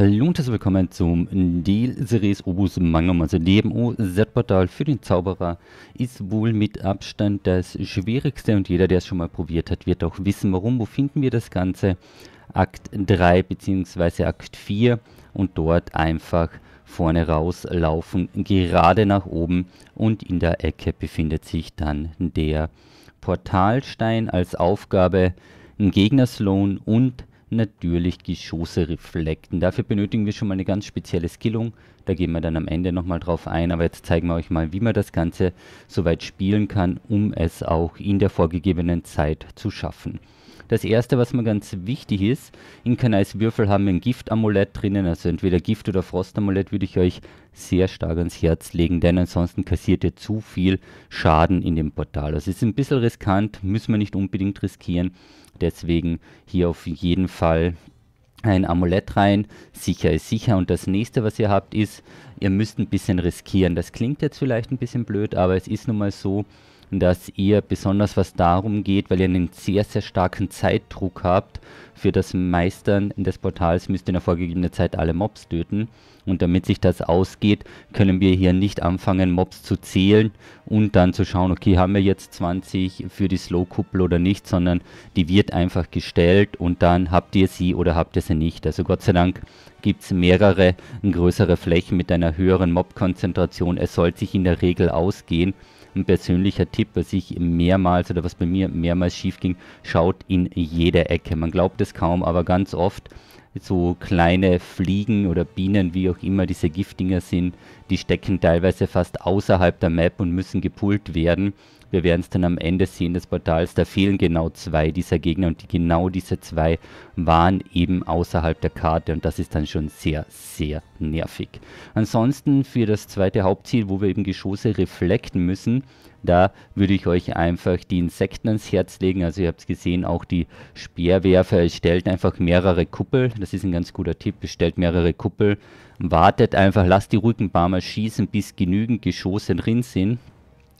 Hallo und herzlich willkommen zum Deal-Series Obus Mangum, also DMO Z-Portal für den Zauberer. Ist wohl mit Abstand das schwierigste und jeder, der es schon mal probiert hat, wird auch wissen, warum. Wo finden wir das Ganze? Akt 3 bzw. Akt 4 und dort einfach vorne rauslaufen, gerade nach oben und in der Ecke befindet sich dann der Portalstein als Aufgabe, ein Gegner Sloan und natürlich Geschosse reflekten. Dafür benötigen wir schon mal eine ganz spezielle Skillung. Da gehen wir dann am Ende nochmal drauf ein. Aber jetzt zeigen wir euch mal, wie man das Ganze soweit spielen kann, um es auch in der vorgegebenen Zeit zu schaffen. Das erste, was mir ganz wichtig ist, Inkanais Würfel haben wir ein Giftamulett drinnen, also entweder Gift- oder Frostamulett würde ich euch sehr stark ans Herz legen, denn ansonsten kassiert ihr zu viel Schaden in dem Portal. Also es ist ein bisschen riskant, müssen wir nicht unbedingt riskieren. Deswegen hier auf jeden Fall ein Amulett rein. Sicher ist sicher. Und das nächste, was ihr habt, ist, ihr müsst ein bisschen riskieren. Das klingt jetzt vielleicht ein bisschen blöd, aber es ist nun mal so, dass ihr besonders was darum geht, weil ihr einen sehr, sehr starken Zeitdruck habt. Für das Meistern des Portals müsst ihr in der vorgegebenen Zeit alle Mobs töten. Und damit sich das ausgeht, können wir hier nicht anfangen, Mobs zu zählen und dann zu schauen, okay, haben wir jetzt 20 für die Slow-Kuppel oder nicht, sondern die wird einfach gestellt und dann habt ihr sie oder habt ihr sie nicht. Also Gott sei Dank gibt es mehrere größere Flächen mit einer höheren Mob-Konzentration. Es soll sich in der Regel ausgehen ein persönlicher Tipp, was ich mehrmals oder was bei mir mehrmals schief ging, schaut in jede Ecke. Man glaubt es kaum, aber ganz oft so kleine Fliegen oder Bienen, wie auch immer diese Giftdinger sind, die stecken teilweise fast außerhalb der Map und müssen gepult werden. Wir werden es dann am Ende sehen des Portals, da fehlen genau zwei dieser Gegner und die, genau diese zwei waren eben außerhalb der Karte und das ist dann schon sehr, sehr nervig. Ansonsten für das zweite Hauptziel, wo wir eben Geschosse reflekten müssen, da würde ich euch einfach die Insekten ans Herz legen. Also ihr habt es gesehen, auch die Speerwerfer, es stellt einfach mehrere Kuppel, das ist ein ganz guter Tipp, bestellt mehrere Kuppel, wartet einfach, lasst die ruhigen paar schießen, bis genügend Geschosse drin sind.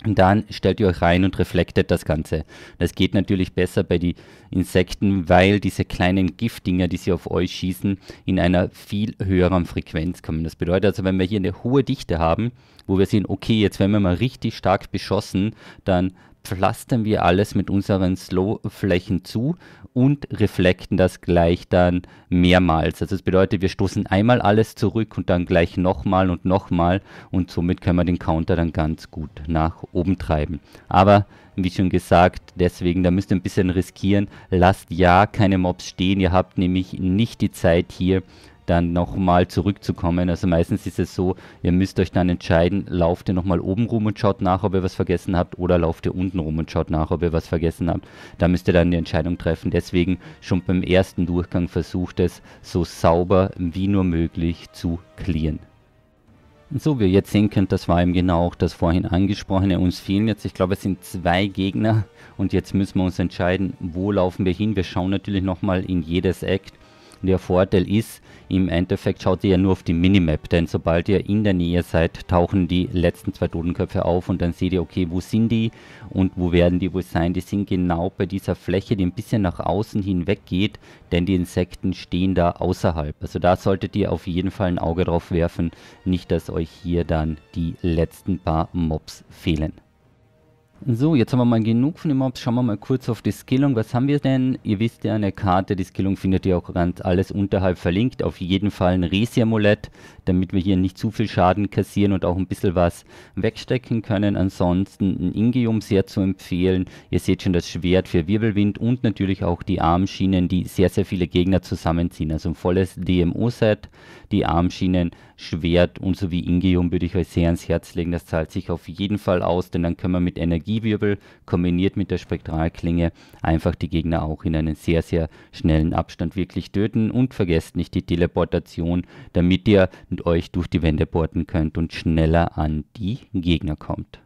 Und dann stellt ihr euch rein und reflektet das Ganze. Das geht natürlich besser bei den Insekten, weil diese kleinen Giftdinger, die sie auf euch schießen, in einer viel höheren Frequenz kommen. Das bedeutet also, wenn wir hier eine hohe Dichte haben, wo wir sehen, okay, jetzt werden wir mal richtig stark beschossen, dann pflastern wir alles mit unseren Slow-Flächen zu und reflekten das gleich dann mehrmals. Also das bedeutet, wir stoßen einmal alles zurück und dann gleich nochmal und nochmal und somit können wir den Counter dann ganz gut nach oben treiben. Aber wie schon gesagt, deswegen, da müsst ihr ein bisschen riskieren. Lasst ja keine Mobs stehen, ihr habt nämlich nicht die Zeit hier dann nochmal zurückzukommen. Also meistens ist es so, ihr müsst euch dann entscheiden, lauft ihr nochmal oben rum und schaut nach, ob ihr was vergessen habt oder lauft ihr unten rum und schaut nach, ob ihr was vergessen habt. Da müsst ihr dann die Entscheidung treffen. Deswegen schon beim ersten Durchgang versucht es so sauber wie nur möglich zu clearen. So, wie ihr jetzt sehen könnt, das war eben genau auch das vorhin angesprochene. Uns fehlen jetzt, ich glaube, es sind zwei Gegner und jetzt müssen wir uns entscheiden, wo laufen wir hin. Wir schauen natürlich nochmal in jedes Act und der Vorteil ist, im Endeffekt schaut ihr ja nur auf die Minimap, denn sobald ihr in der Nähe seid, tauchen die letzten zwei Totenköpfe auf und dann seht ihr, okay, wo sind die und wo werden die wohl sein? Die sind genau bei dieser Fläche, die ein bisschen nach außen hinweg geht, denn die Insekten stehen da außerhalb. Also da solltet ihr auf jeden Fall ein Auge drauf werfen, nicht dass euch hier dann die letzten paar Mobs fehlen. So, jetzt haben wir mal genug von den Mobs. Schauen wir mal kurz auf die Skillung. Was haben wir denn? Ihr wisst ja, eine Karte, die Skillung findet ihr auch ganz alles unterhalb verlinkt. Auf jeden Fall ein Resi-Amulett, damit wir hier nicht zu viel Schaden kassieren und auch ein bisschen was wegstecken können. Ansonsten ein Ingium sehr zu empfehlen. Ihr seht schon das Schwert für Wirbelwind und natürlich auch die Armschienen, die sehr, sehr viele Gegner zusammenziehen. Also ein volles DMO-Set, die Armschienen, Schwert und sowie Ingium würde ich euch sehr ans Herz legen. Das zahlt sich auf jeden Fall aus, denn dann können wir mit Energie Energiewirbel kombiniert mit der Spektralklinge einfach die Gegner auch in einen sehr, sehr schnellen Abstand wirklich töten und vergesst nicht die Teleportation, damit ihr euch durch die Wände porten könnt und schneller an die Gegner kommt.